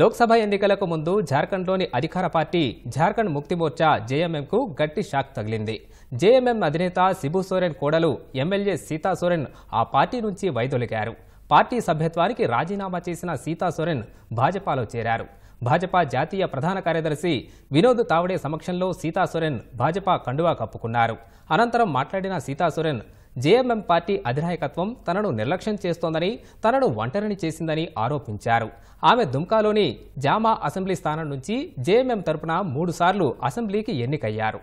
లోక్సభ ఎన్నికలకు ముందు జార్ఖండ్లోని అధికార పార్టీ జార్ఖండ్ ముక్తి మోర్చా జేఎంఎంకు గట్టి షాక్ తగిలింది జేఎంఎం అధినేత సిబు సోరెన్ కోడలు ఎమ్మెల్యే సీతా సోరెన్ ఆ పార్టీ నుంచి వైదొలిగారు పార్టీ సభ్యత్వానికి రాజీనామా చేసిన సీతా సోరెన్ భాజపాలో చేరారు భాజపా జాతీయ ప్రధాన కార్యదర్శి వినోద్ తావడే సమక్షంలో సీతా సోరెన్ భాజపా కండువా కప్పుకున్నారు అనంతరం మాట్లాడిన సీతా సోరెన్ జేఎంఎం పార్టీ అధినాయకత్వం తనను నిర్లక్ష్యం చేస్తోందని తనను ఒంటరిని చేసిందని ఆరోపించారు ఆమె దుమ్కాలోని జామా అసెంబ్లీ స్థానం నుంచి జేఎంఎం తరపున మూడుసార్లు అసెంబ్లీకి ఎన్నికయ్యారు